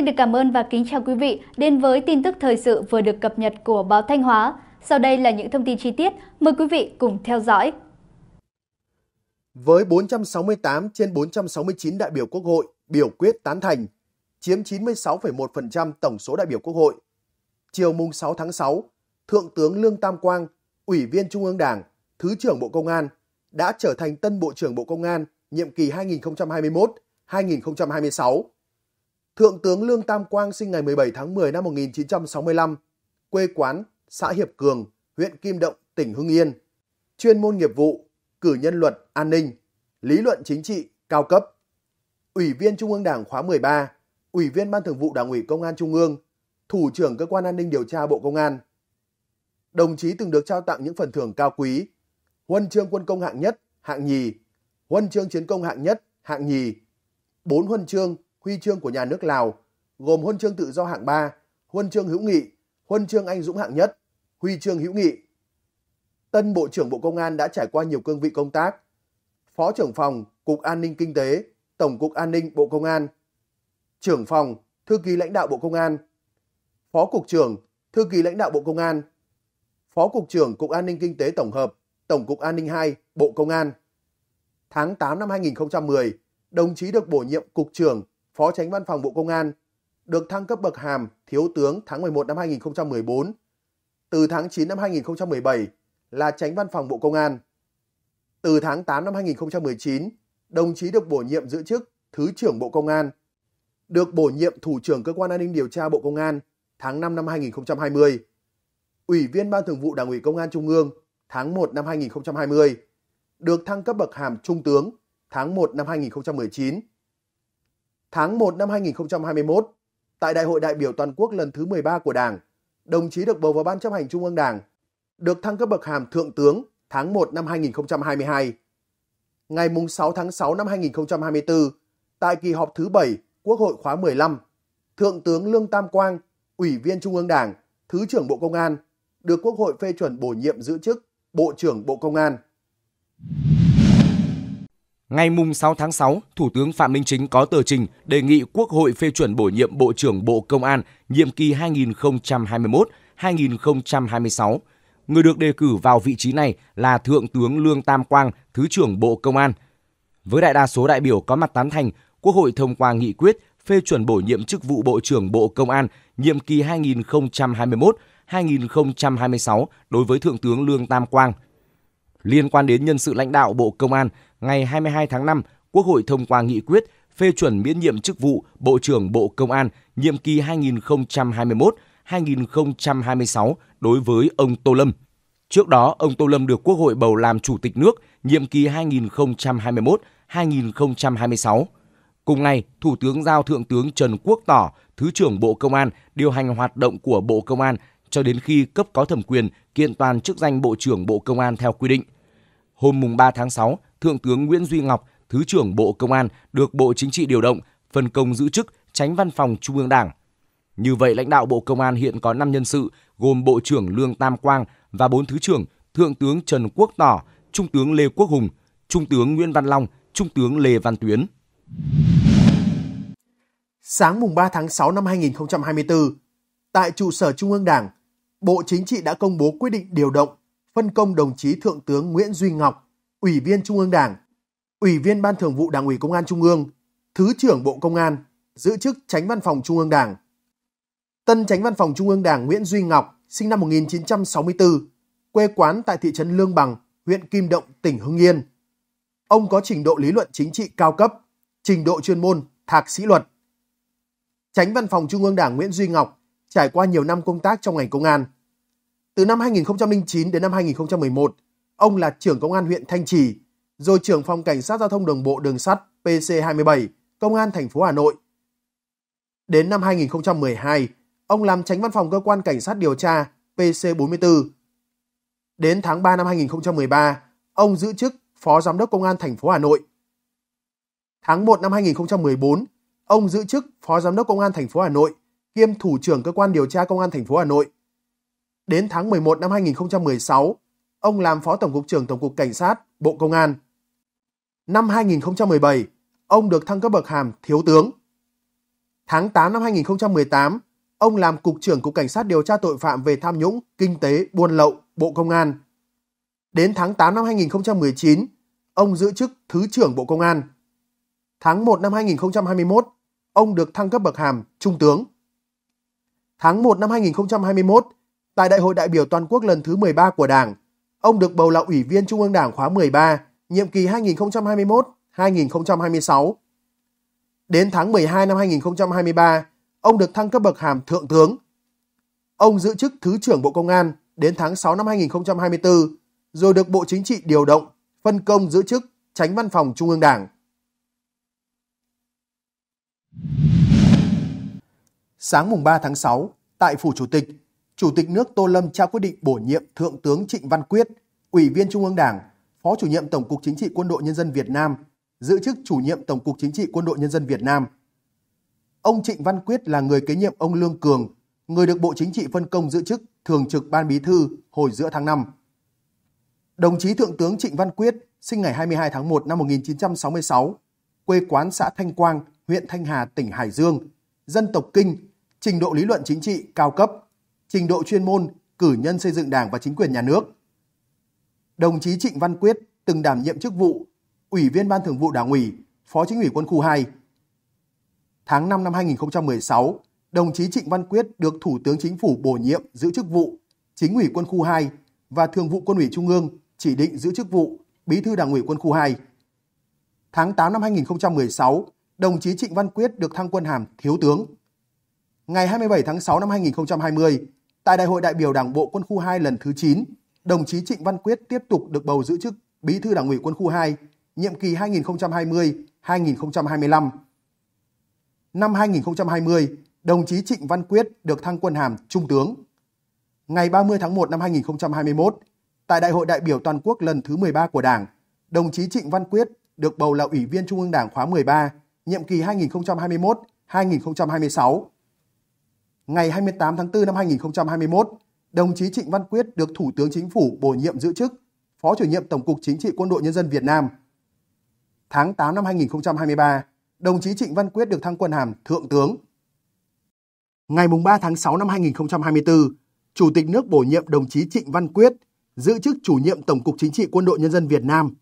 Xin được cảm ơn và kính chào quý vị đến với tin tức thời sự vừa được cập nhật của báo Thanh Hóa. Sau đây là những thông tin chi tiết, mời quý vị cùng theo dõi. Với 468 trên 469 đại biểu Quốc hội biểu quyết tán thành, chiếm 96,1% tổng số đại biểu Quốc hội. Chiều mùng 6 tháng 6, Thượng tướng Lương Tam Quang, Ủy viên Trung ương Đảng, Thứ trưởng Bộ Công an đã trở thành tân Bộ trưởng Bộ Công an nhiệm kỳ 2021-2026 Thượng tướng Lương Tam Quang sinh ngày 17 tháng 10 năm 1965, quê quán xã Hiệp Cường, huyện Kim Động, tỉnh Hưng Yên, chuyên môn nghiệp vụ, cử nhân luật, an ninh, lý luận chính trị, cao cấp. Ủy viên Trung ương Đảng khóa 13, Ủy viên Ban Thường vụ Đảng ủy Công an Trung ương, Thủ trưởng Cơ quan An ninh Điều tra Bộ Công an. Đồng chí từng được trao tặng những phần thưởng cao quý, huân chương quân công hạng nhất, hạng nhì, huân chương chiến công hạng nhất, hạng nhì, bốn huân chương huy chương của nhà nước Lào, gồm huân chương tự do hạng 3, huân chương hữu nghị, huân chương anh dũng hạng nhất, huy chương hữu nghị. Tân Bộ trưởng Bộ Công an đã trải qua nhiều cương vị công tác. Phó trưởng phòng, Cục An ninh Kinh tế, Tổng cục An ninh Bộ Công an, trưởng phòng, thư ký lãnh đạo Bộ Công an, phó cục trưởng, thư ký lãnh đạo Bộ Công an, phó cục trưởng Cục An ninh Kinh tế Tổng hợp, Tổng cục An ninh 2, Bộ Công an. Tháng 8 năm 2010, đồng chí được bổ nhiệm cục trưởng Phó Tránh Văn phòng Bộ Công an, được thăng cấp bậc hàm Thiếu tướng tháng 11 năm 2014. Từ tháng 9 năm 2017 là Tránh Văn phòng Bộ Công an. Từ tháng 8 năm 2019, đồng chí được bổ nhiệm giữ chức Thứ trưởng Bộ Công an, được bổ nhiệm Thủ trưởng Cơ quan An ninh Điều tra Bộ Công an tháng 5 năm 2020, Ủy viên Ban Thường vụ Đảng ủy Công an Trung ương tháng 1 năm 2020, được thăng cấp bậc hàm Trung tướng tháng 1 năm 2019 tháng 1 năm 2021, tại Đại hội đại biểu toàn quốc lần thứ 13 của Đảng, đồng chí được bầu vào Ban chấp hành Trung ương Đảng, được thăng cấp bậc hàm Thượng tướng tháng 1 năm 2022. Ngày 6 tháng 6 năm 2024, tại kỳ họp thứ 7 Quốc hội khóa 15, Thượng tướng Lương Tam Quang, Ủy viên Trung ương Đảng, Thứ trưởng Bộ Công an, được Quốc hội phê chuẩn bổ nhiệm giữ chức Bộ trưởng Bộ Công an. Ngày 6 tháng 6, Thủ tướng Phạm Minh Chính có tờ trình đề nghị Quốc hội phê chuẩn bổ nhiệm Bộ trưởng Bộ Công an nhiệm kỳ 2021-2026. Người được đề cử vào vị trí này là Thượng tướng Lương Tam Quang, Thứ trưởng Bộ Công an. Với đại đa số đại biểu có mặt tán thành, Quốc hội thông qua nghị quyết phê chuẩn bổ nhiệm chức vụ Bộ trưởng Bộ Công an nhiệm kỳ 2021-2026 đối với Thượng tướng Lương Tam Quang – Liên quan đến nhân sự lãnh đạo Bộ Công an, ngày 22 tháng 5, Quốc hội thông qua nghị quyết phê chuẩn miễn nhiệm chức vụ Bộ trưởng Bộ Công an nhiệm kỳ 2021-2026 đối với ông Tô Lâm. Trước đó, ông Tô Lâm được Quốc hội bầu làm Chủ tịch nước nhiệm kỳ 2021-2026. Cùng ngày, Thủ tướng giao Thượng tướng Trần Quốc Tỏ, Thứ trưởng Bộ Công an, điều hành hoạt động của Bộ Công an cho đến khi cấp có thẩm quyền kiện toàn chức danh Bộ trưởng Bộ Công an theo quy định. Hôm mùng 3 tháng 6, Thượng tướng Nguyễn Duy Ngọc, Thứ trưởng Bộ Công an được Bộ Chính trị điều động, phân công giữ chức Tránh Văn phòng Trung ương Đảng. Như vậy, lãnh đạo Bộ Công an hiện có 5 nhân sự gồm Bộ trưởng Lương Tam Quang và 4 Thứ trưởng Thượng tướng Trần Quốc Tỏ, Trung tướng Lê Quốc Hùng, Trung tướng Nguyễn Văn Long, Trung tướng Lê Văn Tuyến. Sáng mùng 3 tháng 6 năm 2024, tại trụ sở Trung ương Đảng, Bộ Chính trị đã công bố quyết định điều động, phân công đồng chí Thượng tướng Nguyễn Duy Ngọc, Ủy viên Trung ương Đảng, Ủy viên Ban Thường vụ Đảng ủy Công an Trung ương, Thứ trưởng Bộ Công an, giữ chức Tránh Văn phòng Trung ương Đảng. Tân Tránh Văn phòng Trung ương Đảng Nguyễn Duy Ngọc, sinh năm 1964, quê quán tại thị trấn Lương Bằng, huyện Kim Động, tỉnh Hưng Yên. Ông có trình độ lý luận chính trị cao cấp, trình độ chuyên môn, thạc sĩ luật. Tránh Văn phòng Trung ương Đảng Nguyễn Duy Ngọc trải qua nhiều năm công tác trong ngành công an. Từ năm 2009 đến năm 2011, ông là trưởng công an huyện Thanh Trì, rồi trưởng phòng cảnh sát giao thông đường bộ đường sắt PC27, công an thành phố Hà Nội. Đến năm 2012, ông làm tránh văn phòng cơ quan cảnh sát điều tra PC44. Đến tháng 3 năm 2013, ông giữ chức Phó Giám đốc Công an thành phố Hà Nội. Tháng 1 năm 2014, ông giữ chức Phó Giám đốc Công an thành phố Hà Nội kiêm thủ trưởng cơ quan điều tra công an thành phố Hà Nội. Đến tháng 11 năm 2016, ông làm phó tổng cục trưởng Tổng cục Cảnh sát, Bộ Công an. Năm 2017, ông được thăng cấp bậc hàm thiếu tướng. Tháng 8 năm 2018, ông làm cục trưởng Cục Cảnh sát điều tra tội phạm về tham nhũng, kinh tế, buôn lậu, Bộ Công an. Đến tháng 8 năm 2019, ông giữ chức Thứ trưởng Bộ Công an. Tháng 1 năm 2021, ông được thăng cấp bậc hàm Trung tướng tháng 1 năm 2021, tại Đại hội đại biểu toàn quốc lần thứ 13 của Đảng, ông được bầu là Ủy viên Trung ương Đảng khóa 13, nhiệm kỳ 2021-2026. Đến tháng 12 năm 2023, ông được thăng cấp bậc hàm Thượng tướng. Ông giữ chức Thứ trưởng Bộ Công an đến tháng 6 năm 2024, rồi được Bộ Chính trị điều động, phân công giữ chức Tránh Văn phòng Trung ương Đảng. sáng mùng 3 tháng 6, tại Phủ Chủ tịch, Chủ tịch nước Tô Lâm trao quyết định bổ nhiệm Thượng tướng Trịnh Văn Quyết, Ủy viên Trung ương Đảng, Phó chủ nhiệm Tổng cục Chính trị Quân đội Nhân dân Việt Nam, giữ chức chủ nhiệm Tổng cục Chính trị Quân đội Nhân dân Việt Nam. Ông Trịnh Văn Quyết là người kế nhiệm ông Lương Cường, người được Bộ Chính trị phân công giữ chức Thường trực Ban Bí thư hồi giữa tháng 5. Đồng chí Thượng tướng Trịnh Văn Quyết sinh ngày 22 tháng 1 năm 1966, quê quán xã Thanh Quang, huyện Thanh Hà, tỉnh Hải Dương, dân tộc Kinh, trình độ lý luận chính trị cao cấp, trình độ chuyên môn, cử nhân xây dựng đảng và chính quyền nhà nước. Đồng chí Trịnh Văn Quyết từng đảm nhiệm chức vụ Ủy viên Ban Thường vụ Đảng ủy, Phó Chính ủy Quân khu 2. Tháng 5 năm 2016, đồng chí Trịnh Văn Quyết được Thủ tướng Chính phủ bổ nhiệm giữ chức vụ Chính ủy Quân khu 2 và Thường vụ Quân ủy Trung ương chỉ định giữ chức vụ Bí thư Đảng ủy Quân khu 2. Tháng 8 năm 2016, đồng chí Trịnh Văn Quyết được thăng quân hàm Thiếu tướng ngày 27 tháng 6 năm 2020, tại Đại hội đại biểu Đảng bộ Quân khu 2 lần thứ 9, đồng chí Trịnh Văn Quyết tiếp tục được bầu giữ chức Bí thư Đảng ủy Quân khu 2, nhiệm kỳ 2020-2025. Năm 2020, đồng chí Trịnh Văn Quyết được thăng quân hàm Trung tướng. Ngày 30 tháng 1 năm 2021, tại Đại hội đại biểu toàn quốc lần thứ 13 của Đảng, đồng chí Trịnh Văn Quyết được bầu là Ủy viên Trung ương Đảng khóa 13, nhiệm kỳ 2021-2026 ngày 28 tháng 4 năm 2021, đồng chí Trịnh Văn Quyết được Thủ tướng Chính phủ bổ nhiệm giữ chức Phó chủ nhiệm Tổng cục Chính trị Quân đội Nhân dân Việt Nam. Tháng 8 năm 2023, đồng chí Trịnh Văn Quyết được thăng quân hàm Thượng tướng. Ngày 3 tháng 6 năm 2024, Chủ tịch nước bổ nhiệm đồng chí Trịnh Văn Quyết giữ chức chủ nhiệm Tổng cục Chính trị Quân đội Nhân dân Việt Nam